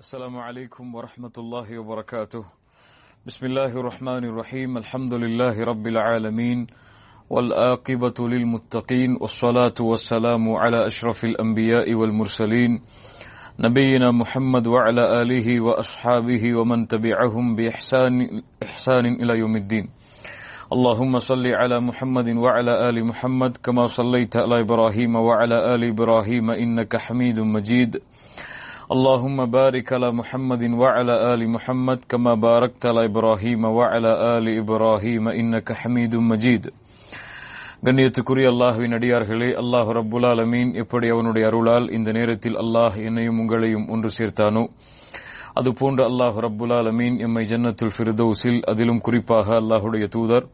السلام عليكم ورحمة الله وبركاته بسم الله الرحمن الرحيم الحمد لله رب العالمين والآقبة للمتقين والصلاة والسلام على أشرف الأنبياء والمرسلين نبينا محمد وعلى آله وأصحابه ومن تبعهم بإحسان إحسان إلى يوم الدين اللهم صل على محمد وعلى آل محمد كما صليت على إبراهيم وعلى آل إبراهيم إنك حميد مجيد اللهم بارك على محمد وعلى آل محمد كما باركت على إبراهيم وعلى آل إبراهيم إنك حميد مجيد கண்ணியத்துக்குரிய அல்லாஹுவின் அடியார்களே அல்லாஹு ரப்புல் அலமீன் எப்படி அவனுடைய அருளால் இந்த நேரத்தில் அல்லாஹ் என்னையும் உங்களையும் ஒன்று சேர்த்தானோ அதுபோன்று அல்லாஹு ரப்புல் அலமீன் எம்மை ஜன்னத்துல் ஃபிர்தௌசில் அதிலும் குறிப்பாக அல்லாஹுடைய தூதர்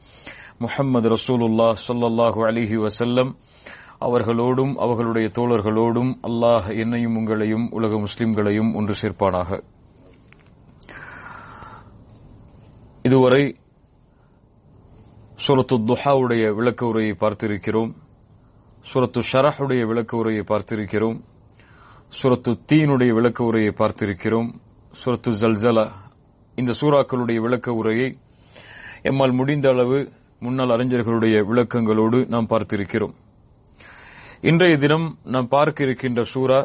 முஹம்மது ரசூலுல்லாஹ் சொல்லல்லாஹு அலிஹி வசல்லம் அவர்களோடும் அவர்களுடைய தோழர்களோடும் அல்லாஹ் என்னையும் உங்களையும் உலக முஸ்லிம்களையும் ஒன்று சேர்ப்பானாக இதுவரை சுரத்து துஹாவுடைய விளக்க உரையை பார்த்திருக்கிறோம் சுரத்து ஷரஹுடைய விளக்க உரையை பார்த்திருக்கிறோம் சுரத்து தீனுடைய விளக்க உரையை பார்த்திருக்கிறோம் சுரத்து ஜல்ஜலா இந்த சூறாக்களுடைய விளக்க உரையை எம்மால் முடிந்த அளவு முன்னாள் அறிஞர்களுடைய விளக்கங்களோடு நாம் பார்த்திருக்கிறோம் இன்றைய தினம் நாம் பார்க்க இருக்கின்ற சூரா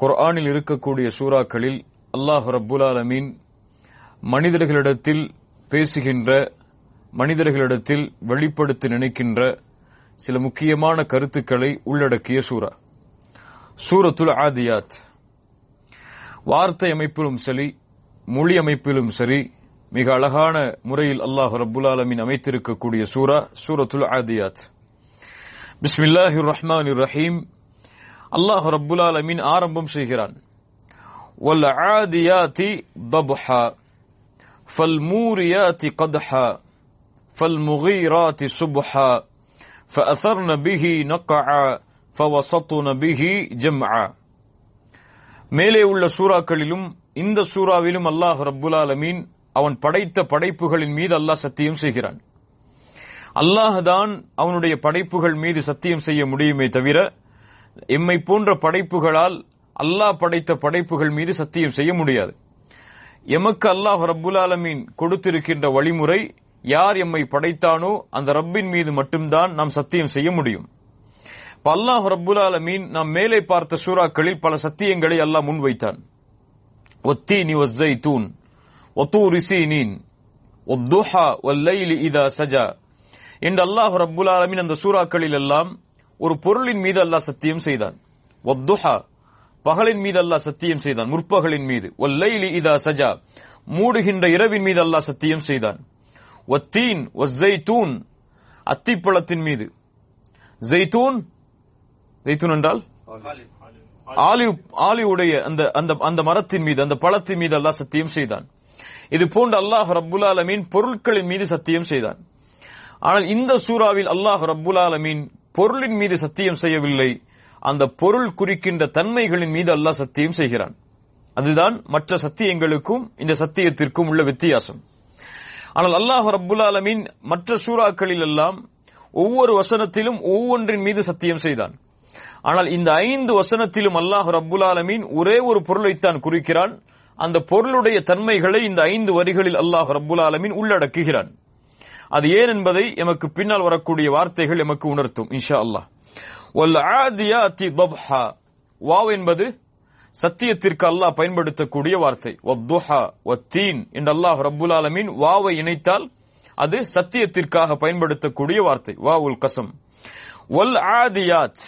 குர்ஆனில் இருக்கக்கூடிய சூறாக்களில் அல்லாஹ் ரபுல் அலமீன் மனிதர்களிடத்தில் பேசுகின்ற மனிதர்களிடத்தில் வெளிப்படுத்த நினைக்கின்ற சில முக்கியமான கருத்துக்களை உள்ளடக்கிய சூரா சூரத்துல் ஆதியாத் வார்த்தை அமைப்பிலும் சரி மொழி அமைப்பிலும் சரி மிக அழகான முறையில் அல்லாஹ் ரபுல் ஆலமின் அமைத்திருக்கக்கூடிய சூரா சூரத்துல் ஆதியாத் بسم الله الرحمن الرحيم الله رب العالمين آرمبم سيهران والعاديات ضبحا فالموريات قدحا فالمغيرات صبحا فأثرن به نقعا فوسطن به جمعا மேலே உள்ள சூறாக்களிலும் இந்த சூறாவிலும் அல்லாஹ் ரப்புல் அலமீன் அவன் படைத்த படைப்புகளின் மீது الله சத்தியம் سيحران அல்லாஹ் தான் அவனுடைய படைப்புகள் மீது சத்தியம் செய்ய முடியுமே தவிர எம்மை போன்ற படைப்புகளால் அல்லாஹ் படைத்த படைப்புகள் மீது சத்தியம் செய்ய முடியாது எமக்கு அல்லாஹ் ரப்புல் ஆலமீன் கொடுத்திருக்கின்ற வழிமுறை யார் எம்மை படைத்தானோ அந்த ரப்பின் மீது மட்டும்தான் நாம் சத்தியம் செய்ய முடியும் அல்லாஹ் ரப்புல் ஆலமீன் நாம் மேலே பார்த்த சூறாக்களில் பல சத்தியங்களை அல்லாஹ் முன்வைத்தான் ஒத்தி நி தூன் நீன் ஒத்துஹா இதா சஜா என்று அல்லாஹ் ரப்புல் ஆலமின் அந்த சூறாக்களில் எல்லாம் ஒரு பொருளின் மீது அல்லாஹ் சத்தியம் செய்தான் பகலின் மீது அல்லாஹ் சத்தியம் செய்தான் முற்பகலின் மீது இதா சஜா மூடுகின்ற இரவின் மீது அல்லாஹ் சத்தியம் செய்தான் ஒத்தீன் அத்திப்பழத்தின் மீது ஜெய்தூன் என்றால் ஆலிவ் ஆலிவுடைய அந்த அந்த அந்த மரத்தின் மீது அந்த பழத்தின் மீது அல்லாஹ் சத்தியம் செய்தான் இது போன்ற அல்லாஹ் ரப்புல் ஆலமீன் பொருட்களின் மீது சத்தியம் செய்தான் ஆனால் இந்த சூறாவில் அல்லாஹ் ரப்புல் ஆலமீன் பொருளின் மீது சத்தியம் செய்யவில்லை அந்த பொருள் குறிக்கின்ற தன்மைகளின் மீது அல்லாஹ் சத்தியம் செய்கிறான் அதுதான் மற்ற சத்தியங்களுக்கும் இந்த சத்தியத்திற்கும் உள்ள வித்தியாசம் ஆனால் அல்லாஹ் ரப்புல் ஆலமீன் மற்ற சூறாக்களில் எல்லாம் ஒவ்வொரு வசனத்திலும் ஒவ்வொன்றின் மீது சத்தியம் செய்தான் ஆனால் இந்த ஐந்து வசனத்திலும் அல்லாஹ் ரப்புல் ஆலமீன் ஒரே ஒரு பொருளைத்தான் குறிக்கிறான் அந்த பொருளுடைய தன்மைகளை இந்த ஐந்து வரிகளில் அல்லாஹ் ரப்புல் ஆலமீன் உள்ளடக்குகிறான் அது ஏன் என்பதை எமக்கு பின்னால் வரக்கூடிய வார்த்தைகள் எமக்கு உணர்த்தும் இன்ஷா அல்லாஹ் வாவ் என்பது சத்தியத்திற்கு அல்லாஹ் பயன்படுத்தக்கூடிய வார்த்தை ஒத்துஹா என்று அல்லாஹ் ரபுல் ஆலமீன் வாவை இணைத்தால் அது சத்தியத்திற்காக பயன்படுத்தக்கூடிய வார்த்தை வா உல் கசம் ஒல் ஆதியாத்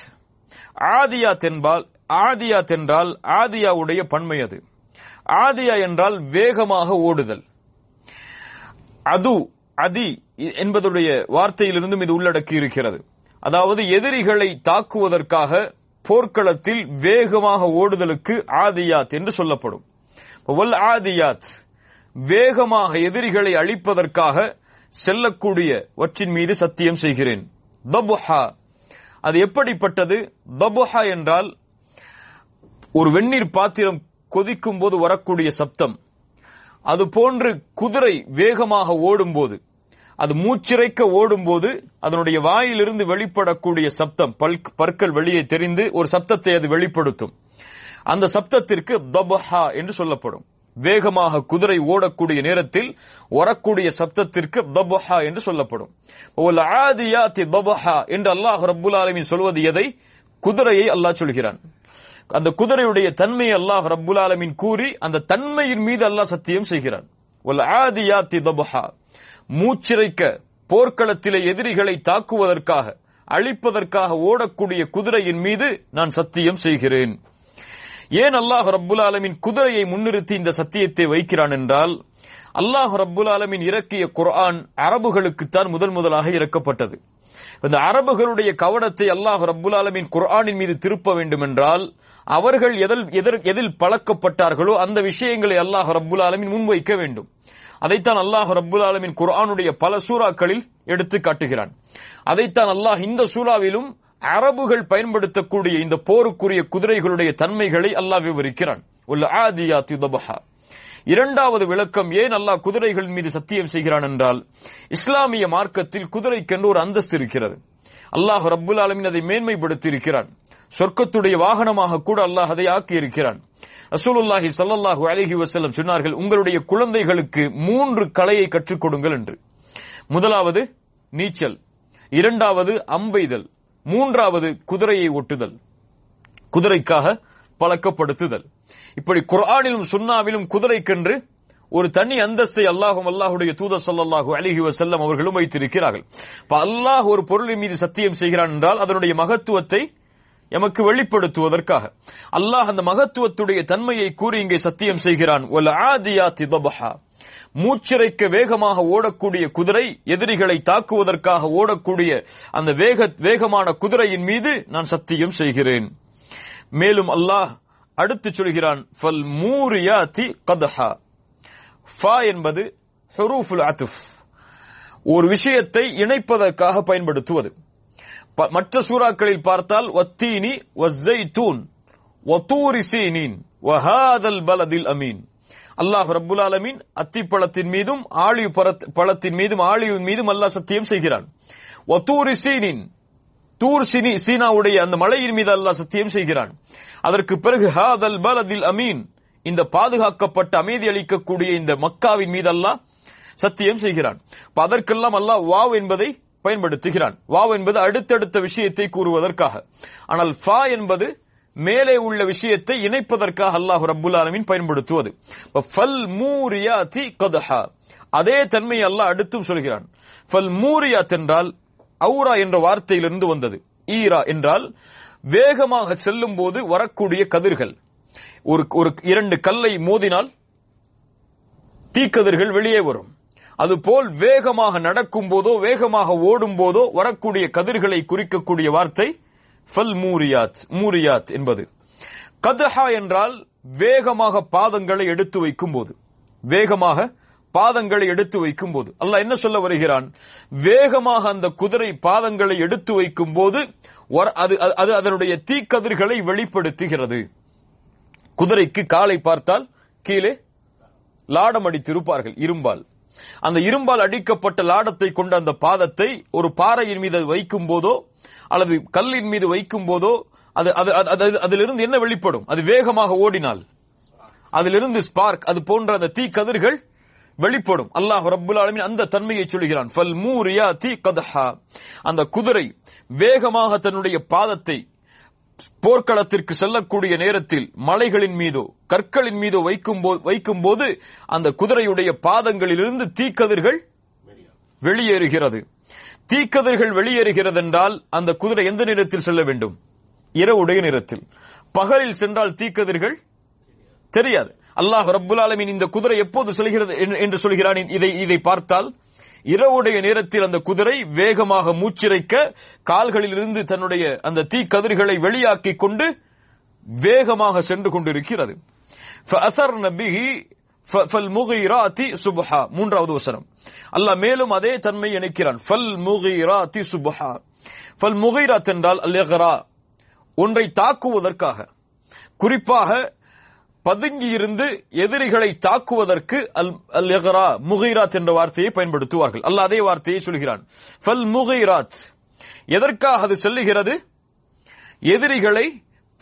ஆதியாத் என்பால் ஆதியாத் என்றால் ஆதியாவுடைய பன்மை அது ஆதியா என்றால் வேகமாக ஓடுதல் அது அதி என்பதுடைய வார்த்தையிலிருந்தும் இது உள்ளடக்கி இருக்கிறது அதாவது எதிரிகளை தாக்குவதற்காக போர்க்களத்தில் வேகமாக ஓடுதலுக்கு ஆதியாத் என்று சொல்லப்படும் வல் ஆதியாத் வேகமாக எதிரிகளை அழிப்பதற்காக செல்லக்கூடிய வற்றின் மீது சத்தியம் செய்கிறேன் தபுஹா அது எப்படிப்பட்டது தபுஹா என்றால் ஒரு வெந்நீர் பாத்திரம் கொதிக்கும் போது வரக்கூடிய சப்தம் அது போன்று குதிரை வேகமாக ஓடும்போது அது மூச்சிறைக்க ஓடும்போது அதனுடைய வாயிலிருந்து வெளிப்படக்கூடிய சப்தம் பல்க் பற்கள் வெளியே தெரிந்து ஒரு சப்தத்தை அது வெளிப்படுத்தும் அந்த சப்தத்திற்கு தபஹா என்று சொல்லப்படும் வேகமாக குதிரை ஓடக்கூடிய நேரத்தில் ஒரக்கூடிய சப்தத்திற்கு தபஹா என்று சொல்லப்படும் என்று அல்லாஹ் ரபுல் ஆலமின் சொல்வது எதை குதிரையை அல்லாஹ் சொல்கிறான் அந்த குதிரையுடைய தன்மையை அல்லாஹ் ரபுல் ஆலமின் கூறி அந்த தன்மையின் மீது அல்லாஹ் சத்தியம் செய்கிறான் மூச்சிறைக்க போர்க்களத்திலே எதிரிகளை தாக்குவதற்காக அழிப்பதற்காக ஓடக்கூடிய குதிரையின் மீது நான் சத்தியம் செய்கிறேன் ஏன் அல்லாஹ் ரபுல் ஆலமின் குதிரையை முன்னிறுத்தி இந்த சத்தியத்தை வைக்கிறான் என்றால் அல்லாஹ் ரபுல் ஆலமின் இறக்கிய குர்ஆன் அரபுகளுக்குத்தான் முதன் முதலாக இறக்கப்பட்டது இந்த அரபுகளுடைய கவனத்தை அல்லாஹ் ரபுல் ஆலமின் குர்ஆனின் மீது திருப்ப வேண்டும் என்றால் அவர்கள் எதில் எதிர் எதில் பழக்கப்பட்டார்களோ அந்த விஷயங்களை அல்லாஹ் ரபுல் ஆலமின் முன்வைக்க வேண்டும் அதைத்தான் அல்லாஹ் ரபுல் ஆலமின் குரானுடைய பல சூறாக்களில் எடுத்து காட்டுகிறான் அதைத்தான் அல்லாஹ் இந்த சூறாவிலும் அரபுகள் பயன்படுத்தக்கூடிய இந்த போருக்குரிய குதிரைகளுடைய தன்மைகளை அல்லாஹ் விவரிக்கிறான் இரண்டாவது விளக்கம் ஏன் அல்லாஹ் குதிரைகள் மீது சத்தியம் செய்கிறான் என்றால் இஸ்லாமிய மார்க்கத்தில் குதிரைக்கென்று ஒரு அந்தஸ்து இருக்கிறது அல்லாஹ் ரபுல் ஆலமின் அதை மேன்மைப்படுத்தி இருக்கிறான் சொர்க்கத்துடைய வாகனமாக கூட அல்லாஹ் அதை இருக்கிறான் அசூலுல்லாஹி சல்லாஹு அலஹி வசல்லம் சொன்னார்கள் உங்களுடைய குழந்தைகளுக்கு மூன்று கலையை கற்றுக் கொடுங்கள் என்று முதலாவது நீச்சல் இரண்டாவது அம்பைதல் மூன்றாவது குதிரையை ஒட்டுதல் குதிரைக்காக பழக்கப்படுத்துதல் இப்படி குரானிலும் சுன்னாவிலும் குதிரைக்கென்று ஒரு தனி அந்தஸ்தை அல்லாஹும் அல்லாஹுடைய தூத சொல்லாஹு அலிஹி வசல்லம் அவர்களும் வைத்திருக்கிறார்கள் அல்லாஹ் ஒரு பொருளின் மீது சத்தியம் செய்கிறான் என்றால் அதனுடைய மகத்துவத்தை எமக்கு வெளிப்படுத்துவதற்காக அல்லாஹ் அந்த மகத்துவத்துடைய தன்மையை கூறி இங்கே சத்தியம் செய்கிறான் மூச்சிறைக்க வேகமாக ஓடக்கூடிய குதிரை எதிரிகளை தாக்குவதற்காக ஓடக்கூடிய அந்த வேகமான குதிரையின் மீது நான் சத்தியம் செய்கிறேன் மேலும் அல்லாஹ் அடுத்து சொல்கிறான் ஃபல் கதஹா ஃபா என்பது ஒரு விஷயத்தை இணைப்பதற்காக பயன்படுத்துவது மற்ற சூறாக்களில் பார்த்தால் வத்தீனி வஹாதல் பலதில் அமீன் அல்லாஹ் ரப்புல் அலமீன் அத்திப்பழத்தின் மீதும் ஆழிவு பழத்தின் மீதும் ஆழிவின் மீதும் அல்லாஹ் சத்தியம் செய்கிறான் ஒத்தூரி சீனின் தூர் சினி சீனாவுடைய அந்த மலையின் மீது அல்லாஹ் சத்தியம் செய்கிறான் அதற்கு பிறகு ஹாதல் பலதில் அமீன் இந்த பாதுகாக்கப்பட்ட அமைதி அளிக்கக்கூடிய இந்த மக்காவின் மீது அல்லாஹ் சத்தியம் செய்கிறான் அதற்கெல்லாம் அல்லாஹ் வாவ் என்பதை பயன்படுத்துகிறான் வாவ் என்பது அடுத்தடுத்த விஷயத்தை கூறுவதற்காக ஆனால் ஃபா என்பது மேலே உள்ள விஷயத்தை இணைப்பதற்காக அல்லாஹ் ரபுல் ஆலமின் பயன்படுத்துவது அதே தன்மை அல்லாஹ் அடுத்தும் சொல்கிறான் என்றால் அவுரா என்ற வார்த்தையிலிருந்து வந்தது ஈரா என்றால் வேகமாக செல்லும் போது வரக்கூடிய கதிர்கள் ஒரு ஒரு இரண்டு கல்லை மோதினால் தீக்கதிர்கள் வெளியே வரும் அதுபோல் வேகமாக நடக்கும் போதோ வேகமாக ஓடும் போதோ வரக்கூடிய கதிர்களை குறிக்கக்கூடிய வார்த்தை மூரியாத் மூரியாத் என்பது கதஹா என்றால் வேகமாக பாதங்களை எடுத்து வைக்கும் போது வேகமாக பாதங்களை எடுத்து வைக்கும் போது அல்ல என்ன சொல்ல வருகிறான் வேகமாக அந்த குதிரை பாதங்களை எடுத்து வைக்கும் போது அது அது அதனுடைய தீக்கதிர்களை வெளிப்படுத்துகிறது குதிரைக்கு காலை பார்த்தால் கீழே லாடம் அடித்திருப்பார்கள் இரும்பால் அந்த இரும்பால் அடிக்கப்பட்ட லாடத்தை கொண்ட அந்த பாதத்தை ஒரு பாறையின் மீது வைக்கும் போதோ அல்லது கல்லின் மீது வைக்கும் போதோ அது அது அதிலிருந்து என்ன வெளிப்படும் அது வேகமாக ஓடினால் அதிலிருந்து ஸ்பார்க் அது போன்ற அந்த தீ கதிர்கள் வெளிப்படும் அல்லாஹ் ரபுல் ஆலமின் அந்த தன்மையை சொல்கிறான் தீ கதஹா அந்த குதிரை வேகமாக தன்னுடைய பாதத்தை போர்க்களத்திற்கு செல்லக்கூடிய நேரத்தில் மலைகளின் மீதோ கற்களின் மீதோ வைக்கும் போது அந்த குதிரையுடைய பாதங்களிலிருந்து தீக்கதிர்கள் வெளியேறுகிறது தீக்கதிர்கள் வெளியேறுகிறது என்றால் அந்த குதிரை எந்த நேரத்தில் செல்ல வேண்டும் இரவுடைய நேரத்தில் பகலில் சென்றால் தீக்கதிர்கள் தெரியாது அல்லாஹ் ரபுல் ஆலமின் இந்த குதிரை எப்போது செல்கிறது என்று சொல்கிறான் இதை இதை பார்த்தால் இரவுடைய நேரத்தில் அந்த குதிரை வேகமாக மூச்சிறைக்க கால்களிலிருந்து தன்னுடைய அந்த தீ கதிர்களை வெளியாக்கி கொண்டு வேகமாக சென்று கொண்டிருக்கிறது மூன்றாவது வசனம் அல்லாஹ் மேலும் அதே தன்மை இணைக்கிறான் ஃபல் சுபஹா ஃபல் என்றால் ஒன்றை தாக்குவதற்காக குறிப்பாக பதுங்கியிருந்து எதிரிகளை தாக்குவதற்கு அல் அல் எஹரா முகைராத் என்ற வார்த்தையை பயன்படுத்துவார்கள் அல்ல அதே வார்த்தையை சொல்கிறான் எதற்காக அது செல்லுகிறது எதிரிகளை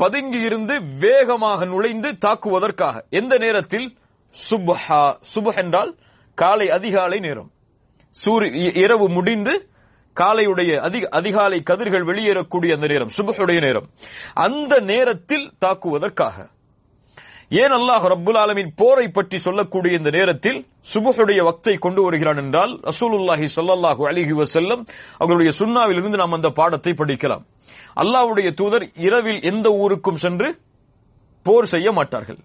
பதுங்கியிருந்து வேகமாக நுழைந்து தாக்குவதற்காக எந்த நேரத்தில் சுபஹா சுப என்றால் காலை அதிகாலை நேரம் சூரிய இரவு முடிந்து காலையுடைய அதிக அதிகாலை கதிர்கள் வெளியேறக்கூடிய அந்த நேரம் சுபஹுடைய நேரம் அந்த நேரத்தில் தாக்குவதற்காக ஏன் அல்லாஹ் ரபுல் ஆலமின் போரை பற்றி சொல்லக்கூடிய இந்த நேரத்தில் சுபுடைய வக்தை கொண்டு வருகிறான் என்றால் ரசூலுல்லாஹி சொல்லாஹு அலிஹி வசல்லம் அவர்களுடைய சுண்ணாவில் இருந்து நாம் அந்த பாடத்தை படிக்கலாம் அல்லாவுடைய தூதர் இரவில் எந்த ஊருக்கும் சென்று போர் செய்ய மாட்டார்கள்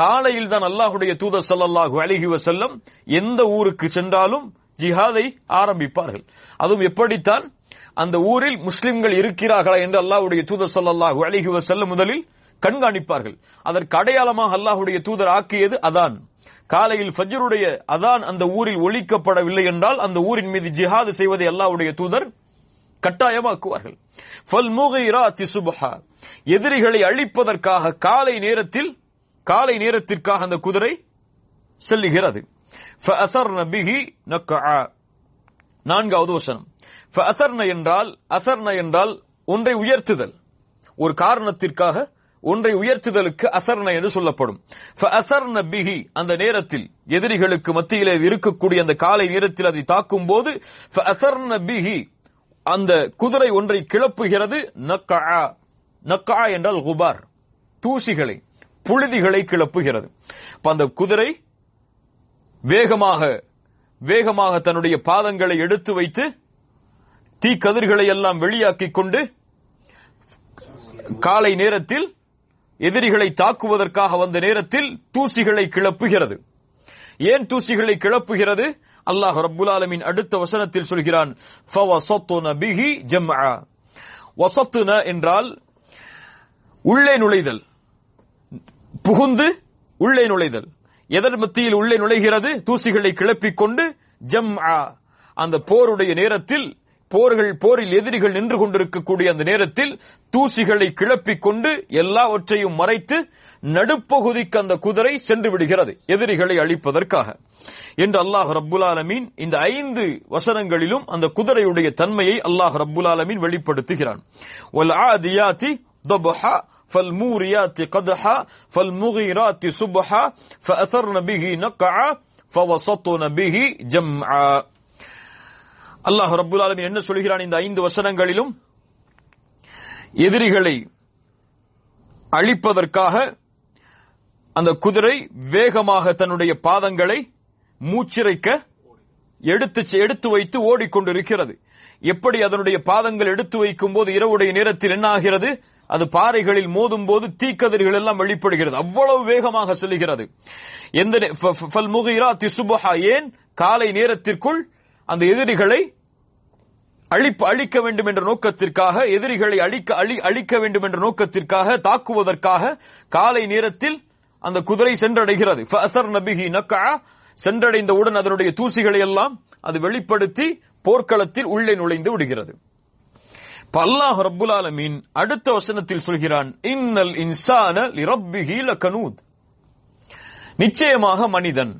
காலையில் தான் அல்லாஹுடைய தூதர் சல்லாஹு அலிஹி வசல்லம் எந்த ஊருக்கு சென்றாலும் ஜிஹாதை ஆரம்பிப்பார்கள் அதுவும் எப்படித்தான் அந்த ஊரில் முஸ்லிம்கள் இருக்கிறார்களா என்று அல்லாஹுடைய தூதர் சல்லாஹு அலிஹி வசல்லம் முதலில் கண்காணிப்பார்கள் அதற்கு அடையாளமாக அல்லாஹுடைய தூதர் ஆக்கியது அதான் காலையில் ஃபஜ்ருடைய அதான் அந்த ஊரில் ஒழிக்கப்படவில்லை என்றால் அந்த ஊரின் மீது ஜிஹாது செய்வதை அல்லாஹுடைய தூதர் கட்டாயமாக்குவார்கள் எதிரிகளை அழிப்பதற்காக காலை நேரத்தில் காலை நேரத்திற்காக அந்த குதிரை செல்லுகிறது நான்காவது வசனம் என்றால் அசர்ன என்றால் ஒன்றை உயர்த்துதல் ஒரு காரணத்திற்காக ஒன்றை உயர்த்துதலுக்கு அசர்ண என்று சொல்லப்படும் அசர்ண பிஹி அந்த நேரத்தில் எதிரிகளுக்கு மத்தியிலே இருக்கக்கூடிய அந்த காலை நேரத்தில் அதை தாக்கும் போது அசர்ண பிஹி அந்த குதிரை ஒன்றை கிளப்புகிறது நக்கா என்றால் குபார் தூசிகளை புழுதிகளை கிளப்புகிறது அந்த குதிரை வேகமாக வேகமாக தன்னுடைய பாதங்களை எடுத்து வைத்து தீக்கதிர்களை எல்லாம் வெளியாக்கிக் கொண்டு காலை நேரத்தில் எதிரிகளை தாக்குவதற்காக வந்த நேரத்தில் தூசிகளை கிளப்புகிறது ஏன் தூசிகளை கிளப்புகிறது அல்லாஹ் ரபுல் ஆலமின் அடுத்த வசனத்தில் சொல்கிறான் என்றால் உள்ளே நுழைதல் புகுந்து உள்ளே நுழைதல் எதன் மத்தியில் உள்ளே நுழைகிறது தூசிகளை கிளப்பிக் கொண்டு ஜம் அந்த போருடைய நேரத்தில் போர்கள் போரில் எதிரிகள் நின்று கொண்டிருக்கக்கூடிய அந்த நேரத்தில் தூசிகளை கிளப்பிக் கொண்டு எல்லாவற்றையும் மறைத்து நடுப்பகுதிக்கு அந்த குதிரை சென்று விடுகிறது எதிரிகளை அழிப்பதற்காக என்று அல்லாஹ் ரப்புல் ஆலமீன் இந்த ஐந்து வசனங்களிலும் அந்த குதிரையுடைய தன்மையை அல்லாஹ் ரப்புல் ஆலமீன் வெளிப்படுத்துகிறான் فالموريات قدحا فالمغيرات صبحا فأثرن به نقعا فوسطن به جمعا அல்லாஹ் ரபுல் ஆலமின் என்ன சொல்கிறான் இந்த ஐந்து வசனங்களிலும் எதிரிகளை அழிப்பதற்காக அந்த குதிரை வேகமாக தன்னுடைய பாதங்களை மூச்சிறைக்க எடுத்து எடுத்து வைத்து ஓடிக்கொண்டிருக்கிறது எப்படி அதனுடைய பாதங்கள் எடுத்து வைக்கும் போது இரவுடைய நேரத்தில் என்னாகிறது அது பாறைகளில் மோதும் போது தீக்கதிர்கள் எல்லாம் வெளிப்படுகிறது அவ்வளவு வேகமாக செல்கிறது எந்த ஏன் காலை நேரத்திற்குள் அந்த எதிரிகளை அழிப்பு அழிக்க வேண்டும் என்ற நோக்கத்திற்காக எதிரிகளை அழிக்க அழி அழிக்க வேண்டும் என்ற நோக்கத்திற்காக தாக்குவதற்காக காலை நேரத்தில் அந்த குதிரை சென்றடைகிறது நபிகி நக்கா சென்றடைந்தவுடன் அதனுடைய தூசிகளை எல்லாம் அது வெளிப்படுத்தி போர்க்களத்தில் உள்ளே நுழைந்து விடுகிறது பல்லாஹ் ரப்புல் ஆலமீன் அடுத்த வசனத்தில் சொல்கிறான் இன்னல் இன்சான நிச்சயமாக மனிதன்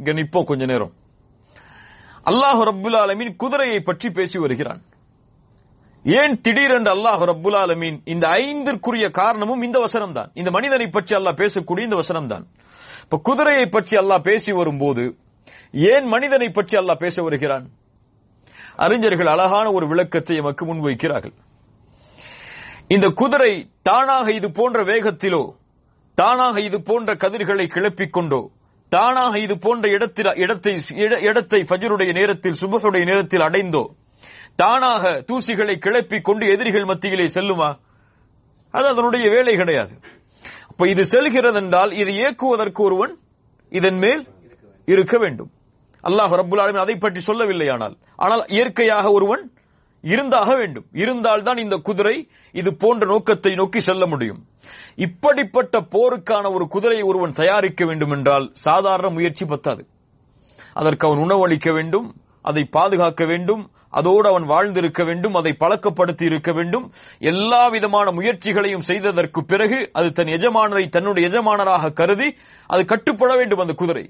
இங்க நிப்போம் கொஞ்ச நேரம் அல்லாஹ் ரபுல் ஆலமீன் குதிரையை பற்றி பேசி வருகிறான் ஏன் திடீரென்று அல்லாஹ் ரபுல் ஆலமீன் இந்த ஐந்திற்குரிய காரணமும் இந்த வசனம் தான் இந்த மனிதனை பற்றி அல்லாஹ் பேசக்கூடிய இந்த வசனம் தான் இப்ப குதிரையை பற்றி அல்லாஹ் பேசி வரும்போது ஏன் மனிதனை பற்றி அல்லாஹ் பேச வருகிறான் அறிஞர்கள் அழகான ஒரு விளக்கத்தை எமக்கு முன்வைக்கிறார்கள் இந்த குதிரை தானாக இது போன்ற வேகத்திலோ தானாக இது போன்ற கதிர்களை கிளப்பிக் கொண்டோ தானாக இது போன்ற இடத்தில் இடத்தை இடத்தை ஃபஜருடைய நேரத்தில் சுபகருடைய நேரத்தில் அடைந்தோ தானாக தூசிகளை கிளப்பி கொண்டு எதிரிகள் மத்தியிலே செல்லுமா அது அதனுடைய வேலை கிடையாது அப்ப இது செல்கிறது என்றால் இதை இயக்குவதற்கு ஒருவன் இதன் மேல் இருக்க வேண்டும் அல்லாஹ் ரபுல் ஆலமின் அதை பற்றி சொல்லவில்லை ஆனால் ஆனால் இயற்கையாக ஒருவன் இருந்தாக வேண்டும் இருந்தால்தான் இந்த குதிரை இது போன்ற நோக்கத்தை நோக்கி செல்ல முடியும் இப்படிப்பட்ட போருக்கான ஒரு குதிரையை ஒருவன் தயாரிக்க வேண்டும் என்றால் சாதாரண முயற்சி பத்தாது அதற்கு அவன் உணவளிக்க வேண்டும் அதை பாதுகாக்க வேண்டும் அதோடு அவன் வாழ்ந்திருக்க வேண்டும் அதை பழக்கப்படுத்தி இருக்க வேண்டும் எல்லா விதமான முயற்சிகளையும் செய்ததற்கு பிறகு அது தன் எஜமானரை தன்னுடைய எஜமானராக கருதி அது கட்டுப்பட வேண்டும் அந்த குதிரை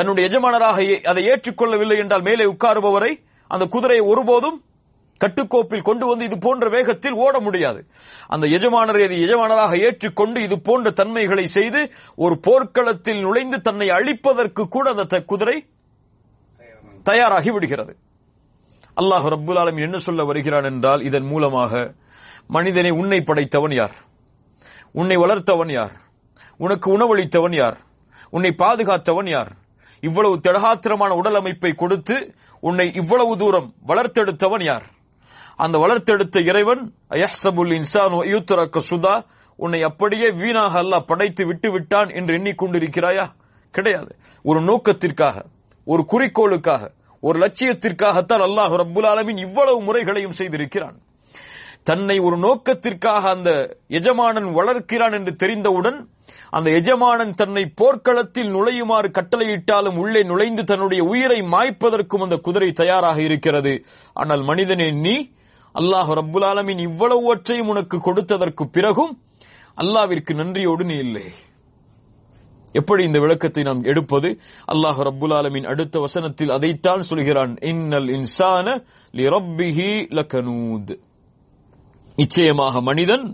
தன்னுடைய எஜமானராக அதை ஏற்றுக்கொள்ளவில்லை என்றால் மேலே உட்காருபவரை அந்த குதிரையை ஒருபோதும் கட்டுக்கோப்பில் கொண்டு வந்து இது போன்ற வேகத்தில் ஓட முடியாது அந்த எஜமானரை எஜமானராக ஏற்றுக்கொண்டு இது போன்ற தன்மைகளை செய்து ஒரு போர்க்களத்தில் நுழைந்து தன்னை அழிப்பதற்கு கூட அந்த குதிரை தயாராகி விடுகிறது அல்லாஹ் ரபுல் ஆலமி என்ன சொல்ல வருகிறான் என்றால் இதன் மூலமாக மனிதனை உன்னை படைத்தவன் யார் உன்னை வளர்த்தவன் யார் உனக்கு உணவளித்தவன் யார் உன்னை பாதுகாத்தவன் யார் இவ்வளவு திடகாத்திரமான உடல் அமைப்பை கொடுத்து உன்னை இவ்வளவு தூரம் வளர்த்தெடுத்தவன் யார் அந்த வளர்த்தெடுத்த இறைவன் சுதா உன்னை அப்படியே வீணாக அல்ல படைத்து விட்டு விட்டான் என்று எண்ணிக்கொண்டிருக்கிறாயா கிடையாது ஒரு நோக்கத்திற்காக ஒரு குறிக்கோளுக்காக ஒரு லட்சியத்திற்காகத்தான் அல்லாஹ் ரப்புல் ஆலமின் இவ்வளவு முறைகளையும் செய்திருக்கிறான் தன்னை ஒரு நோக்கத்திற்காக அந்த எஜமானன் வளர்க்கிறான் என்று தெரிந்தவுடன் அந்த எஜமானன் தன்னை போர்க்களத்தில் நுழையுமாறு கட்டளையிட்டாலும் உள்ளே நுழைந்து தன்னுடைய உயிரை மாய்ப்பதற்கும் அந்த குதிரை தயாராக இருக்கிறது ஆனால் மனிதனே நீ அல்லாஹ் ஆலமின் இவ்வளவு ஒற்றையும் உனக்கு கொடுத்ததற்கு பிறகும் அல்லாவிற்கு நன்றியோடு நீ இல்லை எப்படி இந்த விளக்கத்தை நாம் எடுப்பது அல்லாஹ் ரப்புல் ஆலமின் அடுத்த வசனத்தில் அதைத்தான் சொல்கிறான் இன்னல் இன்சான லி ரப்பிஹி லகனூத் நிச்சயமாக மனிதன்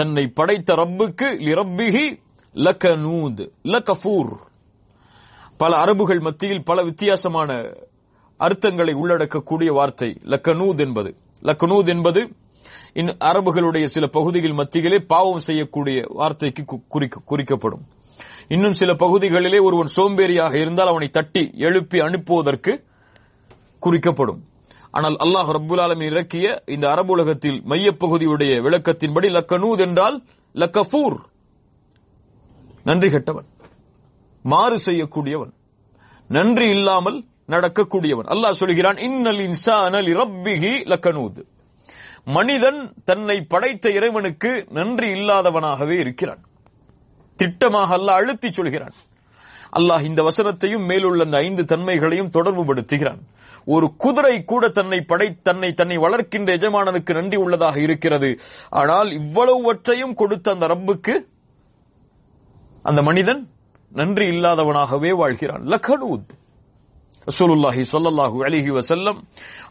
தன்னை படைத்த ரப்புக்கு லி ரப்பிஹி லகனூத் லகஃபூர் பல அரபுகள் மத்தியில் பல வித்தியாசமான அர்த்தங்களை உள்ளடக்கக்கூடிய வார்த்தை லக்கனூத் என்பது லக்னூத் என்பது இன் அரபுகளுடைய சில பகுதிகள் மத்தியிலே பாவம் செய்யக்கூடிய வார்த்தைக்கு குறிக்கப்படும் இன்னும் சில பகுதிகளிலே ஒருவன் சோம்பேறியாக இருந்தால் அவனை தட்டி எழுப்பி அனுப்புவதற்கு குறிக்கப்படும் ஆனால் அல்லாஹ் ரபுல் ஆலமின் இறக்கிய இந்த அரபு உலகத்தில் மையப்பகுதியுடைய விளக்கத்தின்படி லக்கனூத் என்றால் லக்கஃபூர் நன்றி கெட்டவன் மாறு செய்யக்கூடியவன் நன்றி இல்லாமல் நடக்கக்கூடியவன் அல்லாஹ் சொல்கிறான் இன்னல் இன்சான் அலி ரப்பிஹி லக்கனூது மனிதன் தன்னை படைத்த இறைவனுக்கு நன்றி இல்லாதவனாகவே இருக்கிறான் திட்டமாக அல்லாஹ் அழுத்தி சொல்கிறான் அல்லாஹ் இந்த வசனத்தையும் மேலுள்ள அந்த ஐந்து தன்மைகளையும் தொடர்பு படுத்துகிறான் ஒரு குதிரை கூட தன்னை படை தன்னை தன்னை வளர்க்கின்ற எஜமானனுக்கு நன்றி உள்ளதாக இருக்கிறது ஆனால் இவ்வளவுவற்றையும் கொடுத்த அந்த ரப்புக்கு அந்த மனிதன் நன்றி இல்லாதவனாகவே வாழ்கிறான் லக்கனூத் ரசூலுல்லாஹி சொல்லல்லாஹு அலிஹி வசல்லம்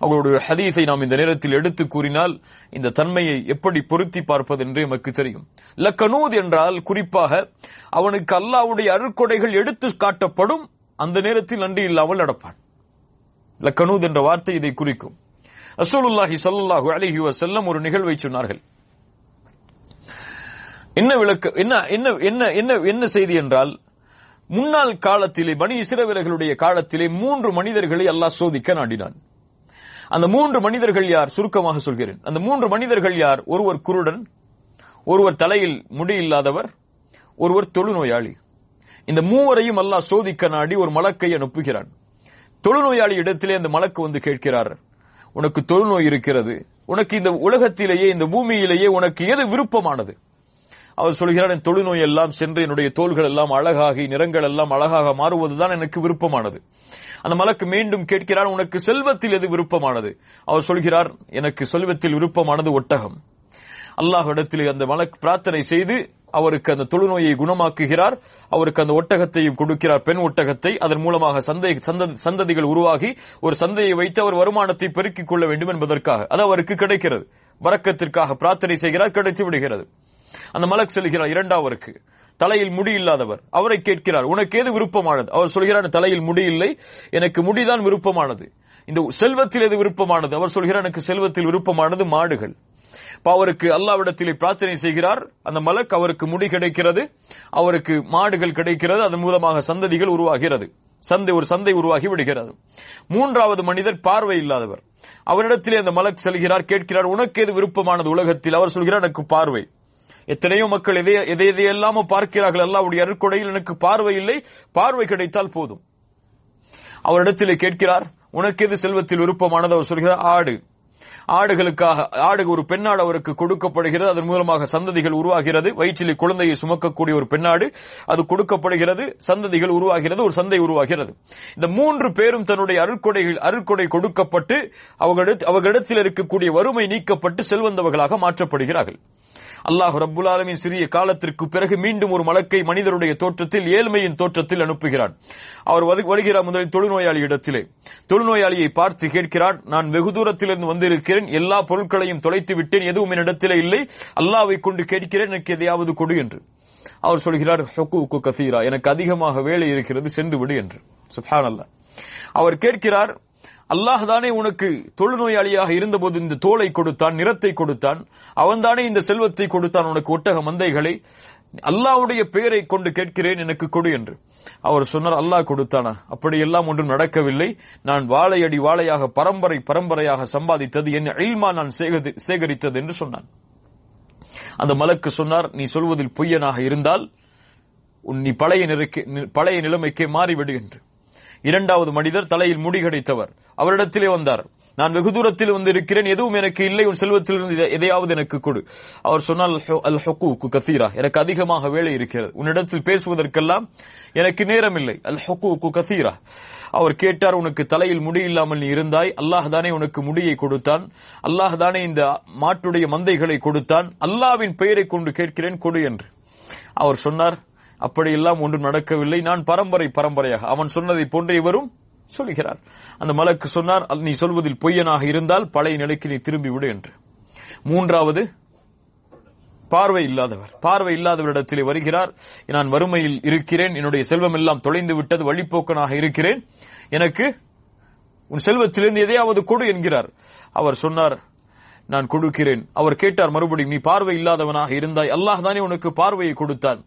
அவருடைய ஹதீஸை நாம் இந்த நேரத்தில் எடுத்து கூறினால் இந்த தன்மையை எப்படி பொருத்தி பார்ப்பது என்று எமக்கு தெரியும் லக்கனூத் என்றால் குறிப்பாக அவனுக்கு அல்லாவுடைய அருக்கொடைகள் எடுத்து காட்டப்படும் அந்த நேரத்தில் நன்றி இல்லாமல் நடப்பான் லக்கனூத் என்ற வார்த்தை இதை குறிக்கும் ரசூலுல்லாஹி சொல்லல்லாஹு அலிஹி வசல்லம் ஒரு நிகழ்வை சொன்னார்கள் என்ன விளக்கு என்ன என்ன என்ன என்ன செய்தி என்றால் முன்னாள் காலத்திலே பனி இசிரவேலர்களுடைய காலத்திலே மூன்று மனிதர்களை அல்லாஹ் சோதிக்க நாடினான் அந்த மூன்று மனிதர்கள் யார் சுருக்கமாக சொல்கிறேன் அந்த மூன்று மனிதர்கள் யார் ஒருவர் குருடன் ஒருவர் தலையில் முடி இல்லாதவர் ஒருவர் தொழுநோயாளி இந்த மூவரையும் அல்லாஹ் சோதிக்க நாடி ஒரு மலக்கை அனுப்புகிறான் தொழுநோயாளி இடத்திலே அந்த மலக்கு வந்து கேட்கிறார் உனக்கு தொழுநோய் இருக்கிறது உனக்கு இந்த உலகத்திலேயே இந்த பூமியிலேயே உனக்கு எது விருப்பமானது அவர் சொல்கிறார் என் தொழுநோய் எல்லாம் சென்று என்னுடைய தோள்கள் எல்லாம் அழகாகி நிறங்கள் எல்லாம் அழகாக மாறுவதுதான் எனக்கு விருப்பமானது அந்த மலக்கு மீண்டும் கேட்கிறார் உனக்கு செல்வத்தில் எது விருப்பமானது அவர் சொல்கிறார் எனக்கு செல்வத்தில் விருப்பமானது ஒட்டகம் அல்லாஹிடத்தில் அந்த மலக்கு பிரார்த்தனை செய்து அவருக்கு அந்த தொழுநோயை குணமாக்குகிறார் அவருக்கு அந்த ஒட்டகத்தையும் கொடுக்கிறார் பெண் ஒட்டகத்தை அதன் மூலமாக சந்தை சந்ததிகள் உருவாகி ஒரு சந்தையை வைத்து அவர் வருமானத்தை பெருக்கிக் கொள்ள வேண்டும் என்பதற்காக அது அவருக்கு கிடைக்கிறது வரக்கத்திற்காக பிரார்த்தனை செய்கிறார் கிடைத்து விடுகிறது அந்த மலக் செல்கிறார் இரண்டாவருக்கு தலையில் முடி இல்லாதவர் அவரை கேட்கிறார் உனக்கு எது விருப்பமானது அவர் சொல்கிறார் தலையில் முடி இல்லை எனக்கு முடிதான் விருப்பமானது இந்த செல்வத்தில் எது விருப்பமானது அவர் சொல்கிறார் எனக்கு செல்வத்தில் விருப்பமானது மாடுகள் அவருக்கு அல்லாவிடத்திலே பிரார்த்தனை செய்கிறார் அந்த மலக் அவருக்கு முடி கிடைக்கிறது அவருக்கு மாடுகள் கிடைக்கிறது அதன் மூலமாக சந்ததிகள் உருவாகிறது சந்தை ஒரு சந்தை உருவாகி விடுகிறது மூன்றாவது மனிதர் பார்வை இல்லாதவர் அவரிடத்திலே அந்த மலக் செல்கிறார் கேட்கிறார் உனக்கு எது விருப்பமானது உலகத்தில் அவர் சொல்கிறார் எனக்கு பார்வை எத்தனையோ மக்கள் எதை எதை எதையெல்லாமோ பார்க்கிறார்கள் அல்லாவுடைய அருக்குடையில் எனக்கு பார்வை இல்லை பார்வை கிடைத்தால் போதும் அவரிடத்திலே கேட்கிறார் உனக்கு எது செல்வத்தில் விருப்பமானது அவர் சொல்கிறார் ஆடு ஆடுகளுக்காக ஆடு ஒரு பெண்ணாடு அவருக்கு கொடுக்கப்படுகிறது அதன் மூலமாக சந்ததிகள் உருவாகிறது வயிற்றிலே குழந்தையை சுமக்கக்கூடிய ஒரு பெண்ணாடு அது கொடுக்கப்படுகிறது சந்ததிகள் உருவாகிறது ஒரு சந்தை உருவாகிறது இந்த மூன்று பேரும் தன்னுடைய அருட்கொடைகள் அருட்கொடை கொடுக்கப்பட்டு அவர்களிடத்தில் இருக்கக்கூடிய வறுமை நீக்கப்பட்டு செல்வந்தவர்களாக மாற்றப்படுகிறார்கள் அல்லாஹ் ரபுல் ஆலமின் சிறிய காலத்திற்கு பிறகு மீண்டும் ஒரு மலக்கை மனிதருடைய தோற்றத்தில் ஏழ்மையின் தோற்றத்தில் அனுப்புகிறார் அவர் வருகிறார் முதலில் தொழுநோயாளி இடத்திலே தொழுநோயாளியை பார்த்து கேட்கிறார் நான் வெகு தூரத்திலிருந்து வந்திருக்கிறேன் எல்லா பொருட்களையும் தொலைத்து விட்டேன் எதுவும் என்னிடத்திலே இல்லை அல்லாவை கொண்டு கேட்கிறேன் எனக்கு எதையாவது கொடு என்று அவர் சொல்கிறார் ஹொக்கு கசீரா எனக்கு அதிகமாக வேலை இருக்கிறது சென்று விடு என்று அவர் கேட்கிறார் அல்லாஹ் தானே உனக்கு தொழுநோயாளியாக இருந்தபோது இந்த தோலை கொடுத்தான் நிறத்தை கொடுத்தான் அவன்தானே இந்த செல்வத்தை கொடுத்தான் உனக்கு ஒட்டக மந்தைகளை அல்லாவுடைய பெயரை கொண்டு கேட்கிறேன் எனக்கு கொடு என்று அவர் சொன்னார் அல்லாஹ் கொடுத்தானா அப்படியெல்லாம் ஒன்றும் நடக்கவில்லை நான் வாழையடி வாழையாக பரம்பரை பரம்பரையாக சம்பாதித்தது என் அழிமா நான் சேகரித்தது என்று சொன்னான் அந்த மலக்கு சொன்னார் நீ சொல்வதில் பொய்யனாக இருந்தால் உன் நீ பழைய பழைய நிலைமைக்கே மாறிவிடு என்று இரண்டாவது மனிதர் தலையில் முடி அவரிடத்திலே வந்தார் நான் வெகு தூரத்தில் வந்து இருக்கிறேன் எதுவும் எனக்கு இல்லை உன் செல்வத்தில் இருந்து எதையாவது எனக்கு கொடு அவர் சொன்னால் அல் ஹொக்கூக்கு கசீரா எனக்கு அதிகமாக வேலை இருக்கிறது உன்னிடத்தில் பேசுவதற்கெல்லாம் எனக்கு நேரம் இல்லை அல் ஹொக்கூக்கு கசீரா அவர் கேட்டார் உனக்கு தலையில் முடி இல்லாமல் நீ இருந்தாய் அல்லாஹ் தானே உனக்கு முடியை கொடுத்தான் அல்லாஹ் தானே இந்த மாட்டுடைய மந்தைகளை கொடுத்தான் அல்லாவின் பெயரை கொண்டு கேட்கிறேன் கொடு என்று அவர் சொன்னார் அப்படியெல்லாம் ஒன்றும் நடக்கவில்லை நான் பரம்பரை பரம்பரையாக அவன் சொன்னதை போன்ற இவரும் சொல்லுகிறார் அந்த மலக்கு சொன்னார் நீ சொல்வதில் பொய்யனாக இருந்தால் பழைய நிலைக்கு நீ திரும்பி விடு என்று மூன்றாவது பார்வை இல்லாதவர் பார்வை இல்லாதவரிடத்திலே வருகிறார் நான் வறுமையில் இருக்கிறேன் என்னுடைய செல்வம் எல்லாம் தொலைந்து விட்டது வழிப்போக்கனாக இருக்கிறேன் எனக்கு உன் செல்வத்திலிருந்து எதையாவது கொடு என்கிறார் அவர் சொன்னார் நான் கொடுக்கிறேன் அவர் கேட்டார் மறுபடியும் நீ பார்வை இல்லாதவனாக இருந்தாய் அல்லாஹ் தானே உனக்கு பார்வையை கொடுத்தான்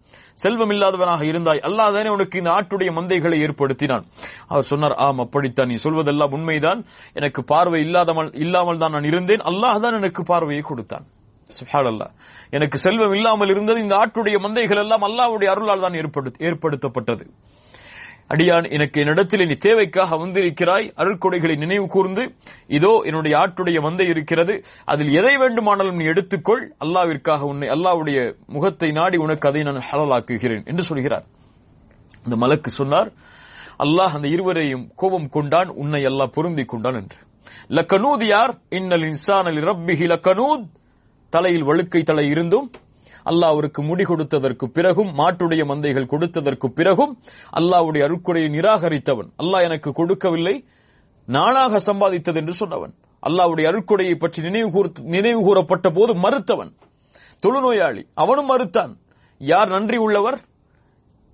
செல்வம் இல்லாதவனாக இருந்தாய் அல்லாஹ் தானே உனக்கு இந்த ஆட்டுடைய மந்தைகளை ஏற்படுத்தினான் அவர் சொன்னார் ஆம் அப்படித்தான் நீ சொல்வதெல்லாம் உண்மைதான் எனக்கு பார்வை இல்லாதவன் இல்லாமல் தான் நான் இருந்தேன் அல்லாஹ் தான் எனக்கு பார்வையை கொடுத்தான் எனக்கு செல்வம் இல்லாமல் இருந்தது இந்த ஆட்டுடைய மந்தைகள் எல்லாம் அல்லாவுடைய அருளால் தான் ஏற்படுத்தப்பட்டது அடியான் எனக்கு என்னிடத்தில் நீ தேவைக்காக வந்திருக்கிறாய் அருட்கொடைகளை நினைவு கூர்ந்து இதோ என்னுடைய ஆட்டுடைய வந்தை இருக்கிறது அதில் எதை வேண்டுமானாலும் நீ எடுத்துக்கொள் அல்லாவிற்காக உன்னை அல்லாவுடைய முகத்தை நாடி உனக்கு அதை நான் ஹலலாக்குகிறேன் என்று சொல்கிறார் இந்த மலக்கு சொன்னார் அல்லாஹ் அந்த இருவரையும் கோபம் கொண்டான் உன்னை அல்லாஹ் பொருந்திக் கொண்டான் என்று லக்கனூத் யார் இன்னல் இன்சானல் ரப்பிஹி லக்கனூத் தலையில் வழுக்கை தலை இருந்தும் அல்லாவுக்கு முடி கொடுத்ததற்கு பிறகும் மாட்டுடைய மந்தைகள் கொடுத்ததற்கு பிறகும் அல்லாவுடைய அருக்குறையை நிராகரித்தவன் அல்லாஹ் எனக்கு கொடுக்கவில்லை நானாக சம்பாதித்தது என்று சொன்னவன் அல்லாவுடைய அருக்குடையை பற்றி நினைவு நினைவு கூறப்பட்ட போது மறுத்தவன் தொழுநோயாளி அவனும் மறுத்தான் யார் நன்றி உள்ளவர்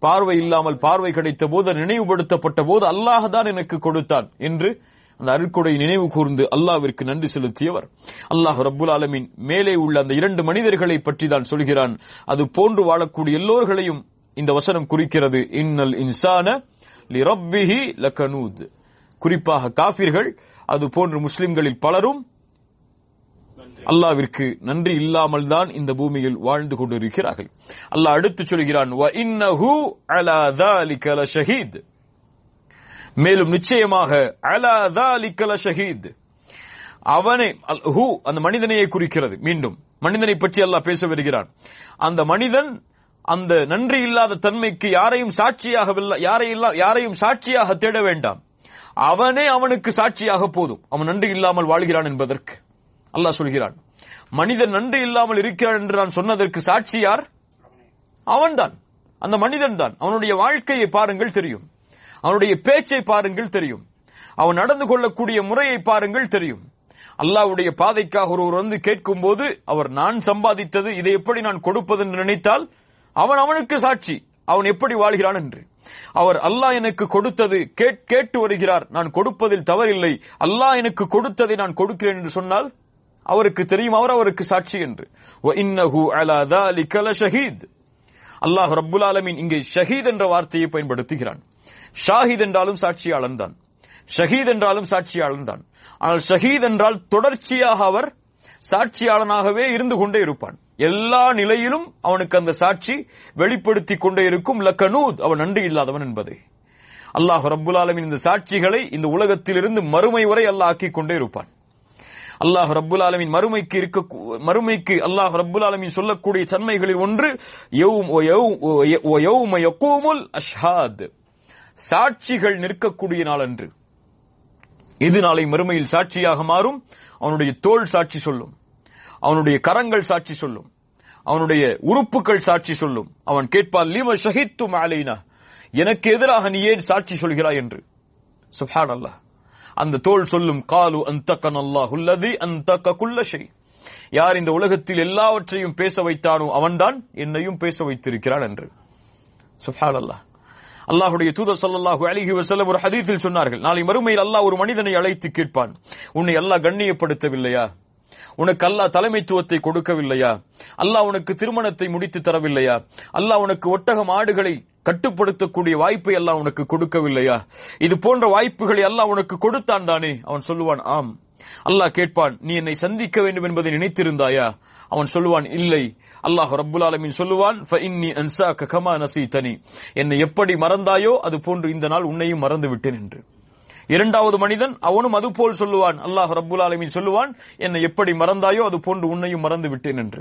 பார்வை இல்லாமல் பார்வை கிடைத்த போது நினைவுபடுத்தப்பட்ட போது அல்லாஹ் தான் எனக்கு கொடுத்தான் என்று அந்த அருட்கொடை நினைவு கூர்ந்து அல்லாவிற்கு நன்றி செலுத்தியவர் அல்லாஹ் ரபுல் ஆலமின் மேலே உள்ள அந்த இரண்டு மனிதர்களை பற்றி தான் சொல்கிறான் அது போன்று வாழக்கூடிய எல்லோர்களையும் இந்த வசனம் குறிக்கிறது இன்னல் இன்சான குறிப்பாக காபிர்கள் அது போன்று முஸ்லிம்களில் பலரும் அல்லாவிற்கு நன்றி இல்லாமல் தான் இந்த பூமியில் வாழ்ந்து கொண்டிருக்கிறார்கள் அல்லாஹ் அடுத்து சொல்கிறான் மேலும் நிச்சயமாக அலாதாலிக்கல ஷஹீத் அவனை ஹூ அந்த மனிதனையே குறிக்கிறது மீண்டும் மனிதனை பற்றி அல்லாஹ் பேச வருகிறான் அந்த மனிதன் அந்த நன்றி இல்லாத தன்மைக்கு யாரையும் சாட்சியாக யாரையும் யாரையும் சாட்சியாக தேட வேண்டாம் அவனே அவனுக்கு சாட்சியாக போதும் அவன் நன்றி இல்லாமல் வாழ்கிறான் என்பதற்கு அல்லாஹ் சொல்கிறான் மனிதன் நன்றி இல்லாமல் இருக்கிறான் என்று நான் சொன்னதற்கு சாட்சி யார் அவன்தான் அந்த மனிதன் தான் அவனுடைய வாழ்க்கையை பாருங்கள் தெரியும் அவனுடைய பேச்சை பாருங்கள் தெரியும் அவன் நடந்து கொள்ளக்கூடிய முறையை பாருங்கள் தெரியும் அல்லாவுடைய பாதைக்காக ஒருவர் வந்து கேட்கும் போது அவர் நான் சம்பாதித்தது இதை எப்படி நான் கொடுப்பது என்று நினைத்தால் அவன் அவனுக்கு சாட்சி அவன் எப்படி வாழ்கிறான் என்று அவர் அல்லாஹ் எனக்கு கொடுத்தது கேட்டு வருகிறார் நான் கொடுப்பதில் தவறில்லை அல்லாஹ் எனக்கு கொடுத்ததை நான் கொடுக்கிறேன் என்று சொன்னால் அவருக்கு தெரியும் அவர் அவருக்கு சாட்சி என்று அல்லாஹ் ரப்புல் ஆலமின் இங்கே ஷஹீத் என்ற வார்த்தையை பயன்படுத்துகிறான் ஷாஹித் என்றாலும் சாட்சியாளன் தான் ஷஹீத் என்றாலும் சாட்சியாளன் தான் ஆனால் ஷஹீத் என்றால் தொடர்ச்சியாக அவர் சாட்சியாளனாகவே இருந்து கொண்டே இருப்பான் எல்லா நிலையிலும் அவனுக்கு அந்த சாட்சி வெளிப்படுத்திக் கொண்டே இருக்கும் லக்கனூத் அவன் நன்றி இல்லாதவன் என்பது அல்லாஹ் ரப்புல் ஆலமின் இந்த சாட்சிகளை இந்த உலகத்திலிருந்து மறுமை வரை அல்லாஹ் ஆக்கிக் கொண்டே இருப்பான் அல்லாஹ் ரபுல் ஆலமின் மறுமைக்கு இருக்க மறுமைக்கு அல்லாஹ் ரபுல் ஆலமின் சொல்லக்கூடிய தன்மைகளில் ஒன்று அஷ்ஹாத் சாட்சிகள் நிற்கக்கூடிய நாள் என்று இது நாளை மறுமையில் சாட்சியாக மாறும் அவனுடைய தோல் சாட்சி சொல்லும் அவனுடைய கரங்கள் சாட்சி சொல்லும் அவனுடைய உறுப்புகள் சாட்சி சொல்லும் அவன் கேட்பான் லீம ஷஹித்து மாலைனா எனக்கு எதிராக நீ ஏன் சாட்சி சொல்கிறாய் என்று சுஹான் அல்லாஹ் அந்த தோல் சொல்லும் காலு அந்தகன் அல்லாஹுல்லதி அந்தக குல்ல யார் இந்த உலகத்தில் எல்லாவற்றையும் பேச வைத்தானோ அவன்தான் என்னையும் பேச வைத்திருக்கிறான் என்று அல்லாஹுடைய தூதர் சல்லாஹூ அழகி வசல்லம் ஒரு ஹதீஃபில் சொன்னார்கள் நாளை மறுமையில் அல்லாஹ் ஒரு மனிதனை அழைத்து கேட்பான் உன்னை அல்லாஹ் கண்ணியப்படுத்தவில்லையா உனக்கு அல்லாஹ் தலைமைத்துவத்தை கொடுக்கவில்லையா அல்லாஹ் உனக்கு திருமணத்தை முடித்து தரவில்லையா அல்லாஹ் உனக்கு ஒட்டகம் மாடுகளை கட்டுப்படுத்தக்கூடிய வாய்ப்பை எல்லாம் உனக்கு கொடுக்கவில்லையா இது போன்ற வாய்ப்புகளை எல்லாம் உனக்கு கொடுத்தான் தானே அவன் சொல்லுவான் ஆம் அல்லாஹ் கேட்பான் நீ என்னை சந்திக்க வேண்டும் என்பதை நினைத்திருந்தாயா அவன் சொல்லுவான் இல்லை அல்லாஹ் ரபுல் ஆலமின் சொல்லுவான் என்னை எப்படி மறந்தாயோ அது போன்று இந்த நாள் உன்னையும் மறந்து விட்டேன் என்று இரண்டாவது மனிதன் அவனும் அதுபோல் சொல்லுவான் அல்லாஹ் ரபுல் ஆலமின் சொல்லுவான் என்னை எப்படி மறந்தாயோ அது போன்று உன்னையும் மறந்து விட்டேன் என்று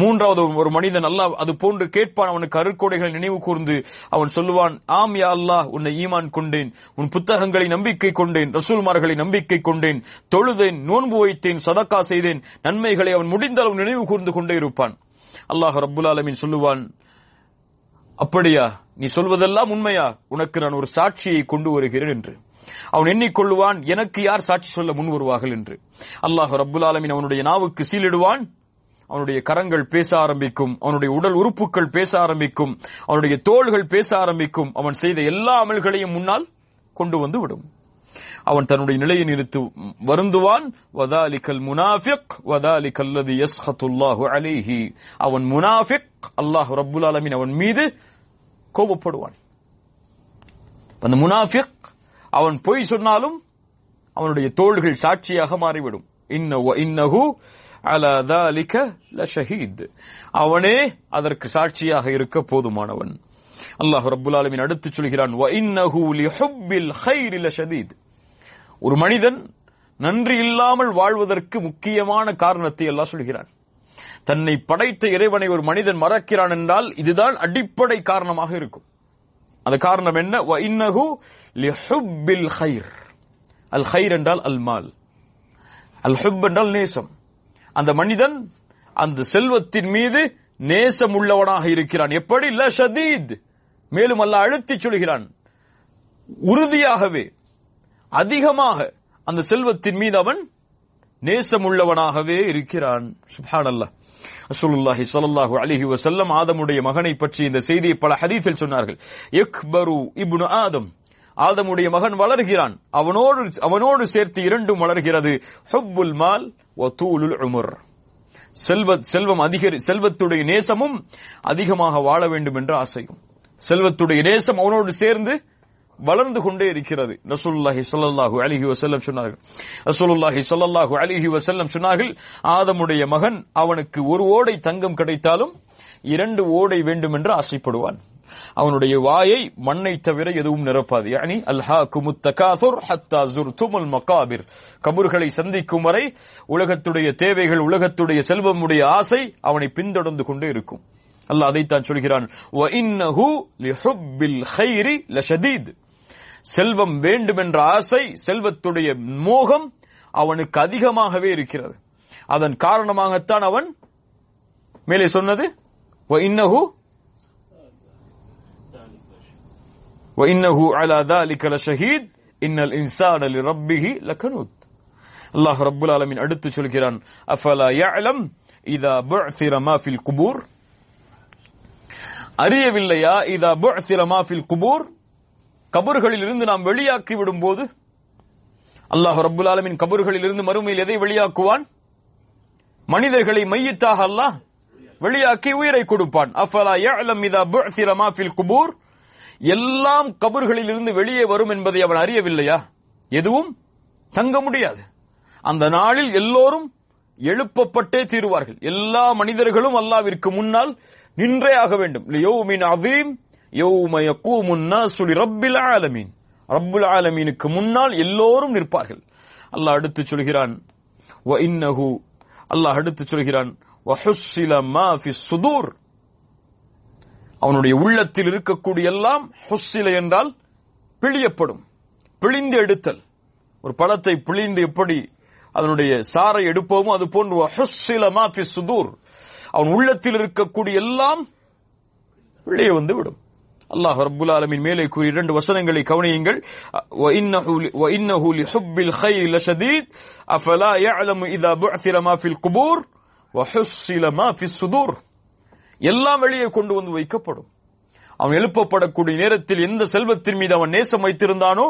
மூன்றாவது ஒரு மனிதன் அல்லாஹ் அது போன்று கேட்பான் அவனுக்கு அருக்கொடைகள் நினைவு கூர்ந்து அவன் சொல்லுவான் ஆம் யா அல்லாஹ் உன்னை ஈமான் கொண்டேன் உன் புத்தகங்களை நம்பிக்கை கொண்டேன் ரசூல்மார்களை நம்பிக்கை கொண்டேன் தொழுதேன் நோன்பு வைத்தேன் சதக்கா செய்தேன் நன்மைகளை அவன் முடிந்தளவு நினைவு கூர்ந்து கொண்டே இருப்பான் அல்லாஹ் ரபுல் ஆலமின் சொல்லுவான் அப்படியா நீ சொல்வதெல்லாம் உண்மையா உனக்கு நான் ஒரு சாட்சியை கொண்டு வருகிறேன் என்று அவன் எண்ணிக்கொள்ளுவான் எனக்கு யார் சாட்சி சொல்ல முன் வருவார்கள் என்று அல்லாஹு ரபுல் ஆலமின் அவனுடைய நாவுக்கு சீலிடுவான் அவனுடைய கரங்கள் பேச ஆரம்பிக்கும் அவனுடைய உடல் உறுப்புகள் பேச ஆரம்பிக்கும் அவனுடைய தோள்கள் பேச ஆரம்பிக்கும் அவன் செய்த எல்லா அமல்களையும் முன்னால் கொண்டு வந்து விடும் அவன் தன்னுடைய நிலையை நிறுத்து வருந்துவான் அவன் முனாஃபிக் அல்லாஹ் ரபுல் ஆலமின் அவன் மீது கோபப்படுவான் அந்த முனாஃபிக் அவன் பொய் சொன்னாலும் அவனுடைய தோள்கள் சாட்சியாக மாறிவிடும் அவனே அதற்கு சாட்சியாக இருக்க போதுமானவன் அல்லாஹ் ரபுல் ஆலமின் அடுத்து சொல்கிறான் ஒரு மனிதன் நன்றி இல்லாமல் வாழ்வதற்கு முக்கியமான காரணத்தை எல்லாம் சொல்கிறான் தன்னை படைத்த இறைவனை ஒரு மனிதன் மறக்கிறான் என்றால் இதுதான் அடிப்படை காரணமாக இருக்கும் அந்த காரணம் என்ன அல் ஹைர் என்றால் அல்மால் அல் ஹுப் என்றால் நேசம் அந்த மனிதன் அந்த செல்வத்தின் மீது நேசம் உள்ளவனாக இருக்கிறான் எப்படி இல்ல ஷதீத் மேலும் அல்ல அழுத்தி சொல்கிறான் உறுதியாகவே அதிகமாக அந்த செல்வத்தின் மீது அவன் நேசம் உள்ளவனாகவே இருக்கிறான் சுபான் அல்லாஹ் ரசூலுல்லாஹி ஸல்லல்லாஹு அலிஹி வசல்லம் ஆதமுடைய மகனை பற்றி இந்த செய்தியை பல ஹதீஸில் சொன்னார்கள் இக்பரு இப்னு ஆதம் ஆதமுடைய மகன் வளர்கிறான் அவனோடு அவனோடு சேர்த்து இரண்டும் வளர்கிறது ஹுப்புல் மால் வதூலுல் உமர் செல்வ செல்வம் அதிகரி செல்வத்துடைய நேசமும் அதிகமாக வாழ வேண்டும் என்ற ஆசையும் செல்வத்துடைய நேசம் அவனோடு சேர்ந்து வளர்ந்து கொண்டே இருக்கிறது ரசூலுல்லாஹி ஸல்லல்லாஹு அலைஹி வஸல்லம் சொன்னார்கள் ரசூலுல்லாஹி ஸல்லல்லாஹு அலைஹி வஸல்லம் சொன்னார்கள் ஆதமுடைய மகன் அவனுக்கு ஒரு ஓடை தங்கம் கிடைத்தாலும் இரண்டு ஓடை வேண்டும் என்று ஆசைப்படுவான் அவனுடைய வாயை மண்ணை தவிர எதுவும் நிரப்பாது யானி அல்ஹா கபூர்களை சந்திக்கும் வரை உலகத்துடைய தேவைகள் உலகத்துடைய செல்வமுடைய ஆசை அவனை பின்தொடர்ந்து கொண்டே இருக்கும் அல்லாஹ் அதைத்தான் சொல்கிறான் செல்வம் வேண்டும் என்ற ஆசை செல்வத்துடைய மோகம் அவனுக்கு அதிகமாகவே இருக்கிறது அதன் காரணமாகத்தான் அவன் மேலே சொன்னது இன்னல் இன்சான் அலி ரப்பிஹி அல்லாஹ் ரப்புல் ஆலமின் அடுத்து சொல்கிறான் அஃபலா இதா குபூர் அறியவில்லையா இதா புஅ்சிர குபூர் இருந்து நாம் வெளியாக்கி விடும் போது அல்லாஹ் ரபுல் ஆலமின் இருந்து மறுமையில் எதை வெளியாக்குவான் மனிதர்களை மையத்தாக அல்லாஹ் வெளியாக்கி உயிரை கொடுப்பான் குபூர் எல்லாம் இருந்து வெளியே வரும் என்பதை அவன் அறியவில்லையா எதுவும் தங்க முடியாது அந்த நாளில் எல்லோரும் எழுப்பப்பட்டே தீருவார்கள் எல்லா மனிதர்களும் அல்லாவிற்கு முன்னால் நின்றே ஆக வேண்டும் அதீம் யௌம யக்கூமு النَّاسُ لِرَبِّ الْعَالَمِينَ ரப்புல் ஆலமீனுக்கு முன்னால் எல்லோரும் நிற்பார்கள் அல்லாஹ் அடுத்து சொல்கிறான் வ இன்னஹு அல்லாஹ் அடுத்து சொல்கிறான் வ ஹுஸ்ஸில மா ஃபி சுதூர் அவனுடைய உள்ளத்தில் இருக்கக்கூடிய எல்லாம் ஹுஸ்ஸில என்றால் பிழியப்படும் பிழிந்து எடுத்தல் ஒரு பழத்தை பிழிந்து எப்படி அதனுடைய சாரை எடுப்பவும் அது போன்று ஹுஸ்ஸில மா ஃபி சுதூர் அவன் உள்ளத்தில் இருக்கக்கூடிய எல்லாம் வெளியே வந்து விடும் அல்லாஹ் ரபுல் ஆலமின் மேலே கூறி இரண்டு வசனங்களை கவனியுங்கள் அஃபலா يعلم اذا بعثر ما في القبور وحصل ما في சுதூர் எல்லாம் வெளியே கொண்டு வந்து வைக்கப்படும் அவன் எழுப்பப்படக்கூடிய நேரத்தில் எந்த செல்வத்தின் மீது அவன் நேசம் வைத்திருந்தானோ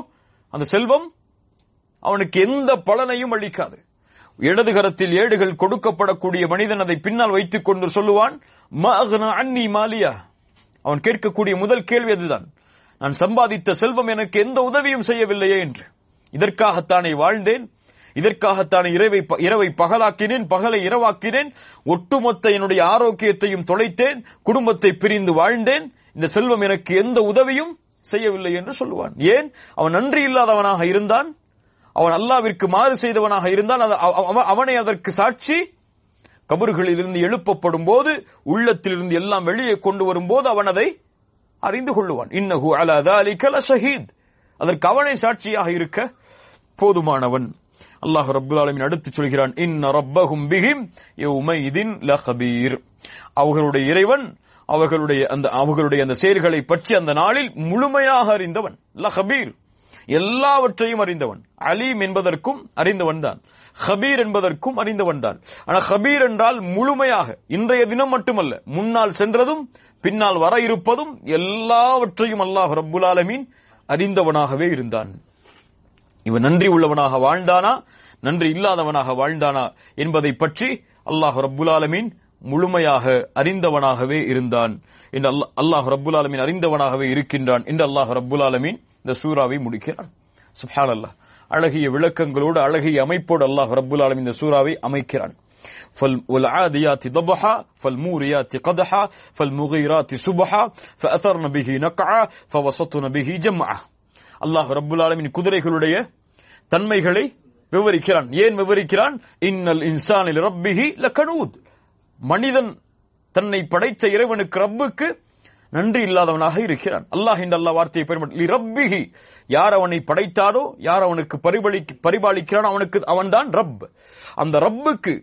அந்த செல்வம் அவனுக்கு எந்த பலனையும் அளிக்காது இடதுகரத்தில் ஏடுகள் கொடுக்கப்படக்கூடிய மனிதன் அதை பின்னால் வைத்துக் கொண்டு சொல்லுவான் அன்னி மாலியா அவன் கேட்கக்கூடிய முதல் கேள்வி அதுதான் நான் சம்பாதித்த செல்வம் எனக்கு எந்த உதவியும் செய்யவில்லையே என்று இதற்காகத்தானே வாழ்ந்தேன் இதற்காகத்தானே இரவை இரவை பகலாக்கினேன் பகலை இரவாக்கினேன் ஒட்டுமொத்த என்னுடைய ஆரோக்கியத்தையும் தொலைத்தேன் குடும்பத்தை பிரிந்து வாழ்ந்தேன் இந்த செல்வம் எனக்கு எந்த உதவியும் செய்யவில்லை என்று சொல்லுவான் ஏன் அவன் நன்றி இல்லாதவனாக இருந்தான் அவன் அல்லாவிற்கு மாறு செய்தவனாக இருந்தான் அவனை அதற்கு சாட்சி கபறுகளிலிருந்து எழுப்பப்படும் போது உள்ளத்திலிருந்து எல்லாம் வெளியே கொண்டு வரும்போது அவன் அதை அறிந்து கொள்ளுவான் இன்னகு கல ஷஹீத் அதற்கு அவனை சாட்சியாக இருக்க போதுமானவன் அல்லாஹ் ரபுல் ஆலமின் அடுத்து சொல்கிறான் இன்ன ரப்பகும் பிஹிம் யௌமைதின் லஹபீர் அவர்களுடைய இறைவன் அவர்களுடைய அந்த அவர்களுடைய அந்த செயல்களை பற்றி அந்த நாளில் முழுமையாக அறிந்தவன் லஹபீர் எல்லாவற்றையும் அறிந்தவன் அலீம் என்பதற்கும் அறிந்தவன் தான் ஹபீர் என்பதற்கும் அறிந்தவன் தான் ஆனா ஹபீர் என்றால் முழுமையாக இன்றைய தினம் மட்டுமல்ல முன்னால் சென்றதும் பின்னால் வர இருப்பதும் எல்லாவற்றையும் அல்லாஹ் ரபுல் ஆலமீன் அறிந்தவனாகவே இருந்தான் இவன் நன்றி உள்ளவனாக வாழ்ந்தானா நன்றி இல்லாதவனாக வாழ்ந்தானா என்பதை பற்றி அல்லாஹ் ரபுல் ஆலமீன் முழுமையாக அறிந்தவனாகவே இருந்தான் என்று அல்லாஹ் ரபுல் ஆலமீன் அறிந்தவனாகவே இருக்கின்றான் என்று அல்லாஹ் ரபுல் ஆலமீன் இந்த சூறாவை முடிக்கிறான் சுஹான் அல்லாஹ் அழகிய விளக்கங்களோடு அழகிய அமைப்போடு அல்லாஹ் ரபுல் ஆலம் இந்த சூறாவை அமைக்கிறான் அல்லாஹ் ரப்புல் ஆலமின் குதிரைகளுடைய தன்மைகளை விவரிக்கிறான் ஏன் விவரிக்கிறான் இன்னல் இன்சானில் ரப்பிஹி லகனூத் மனிதன் தன்னை படைத்த இறைவனுக்கு ரப்புக்கு நன்றி இல்லாதவனாக இருக்கிறான் அல்லாஹ் இந்த அல்லா வார்த்தையை பயன்படுத்தி ரப்பிஹி யார் அவனை படைத்தாரோ யார் அவனுக்கு பரிபலி பரிபாலிக்கிறான் அவனுக்கு அவன்தான் ரப் அந்த ரப்புக்கு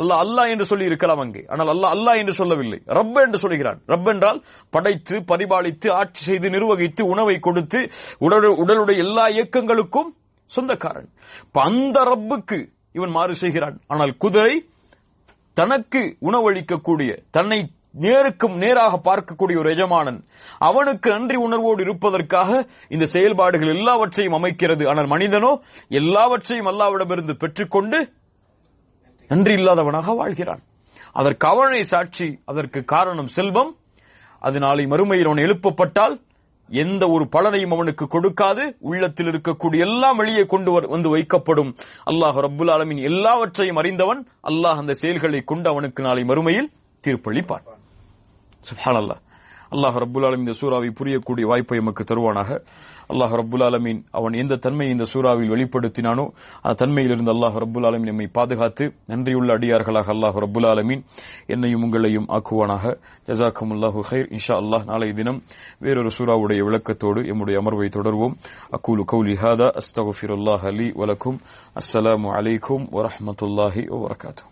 அல்லாஹ் அல்லாஹ் என்று சொல்லி இருக்கலாம் அங்கே ஆனால் அல்லாஹ் அல்லாஹ் என்று சொல்லவில்லை ரப் என்று சொல்கிறான் ரப் என்றால் படைத்து பரிபாலித்து ஆட்சி செய்து நிர்வகித்து உணவை கொடுத்து உடல் உடலுடைய எல்லா இயக்கங்களுக்கும் சொந்தக்காரன் அந்த ரப்புக்கு இவன் மாறு செய்கிறான் ஆனால் குதிரை தனக்கு உணவளிக்கக்கூடிய தன்னை நேருக்கும் நேராக பார்க்கக்கூடிய ஒரு எஜமானன் அவனுக்கு நன்றி உணர்வோடு இருப்பதற்காக இந்த செயல்பாடுகள் எல்லாவற்றையும் அமைக்கிறது ஆனால் மனிதனோ எல்லாவற்றையும் அல்லாவிடமிருந்து பெற்றுக்கொண்டு நன்றி இல்லாதவனாக வாழ்கிறான் அதற்கு அவனை சாட்சி அதற்கு காரணம் செல்வம் அது நாளை மறுமையில் அவன் எழுப்பப்பட்டால் எந்த ஒரு பலனையும் அவனுக்கு கொடுக்காது உள்ளத்தில் இருக்கக்கூடிய எல்லாம் வெளியே கொண்டு வந்து வைக்கப்படும் அல்லாஹ் ரபுல் ஆலமின் எல்லாவற்றையும் அறிந்தவன் அல்லாஹ் அந்த செயல்களை கொண்டு அவனுக்கு நாளை மறுமையில் தீர்ப்பளிப்பான் சுஹானல்லா அல்லாஹ் ரபுல் ஆலமின் இந்த சூறாவை புரியக்கூடிய வாய்ப்பை எமக்கு தருவானாக அல்லாஹ் ரபுல் ஆலமீன் அவன் எந்த தன்மையை இந்த சூறாவில் வெளிப்படுத்தினானோ அந்த தன்மையிலிருந்து அல்லாஹ் ரபுல் ஆலமின் நம்மை பாதுகாத்து நன்றியுள்ள அடியார்களாக அல்லாஹ் ரபுல் ஆலமீன் என்னையும் உங்களையும் ஆக்குவானாக ஜசாக்கம் அல்லாஹு ஹைர் இன்ஷா அல்லாஹ் நாளைய தினம் வேறொரு சூறாவுடைய விளக்கத்தோடு எம்முடைய அமர்வை தொடர்வோம் அக்கூலு கௌலி ஹாதா அஸ்தகுஃபிருல்லாஹ் அலி வலக்கும் அஸ்ஸலாமு அலைக்கும் வரமத்துல்லாஹி வரகாத்தூ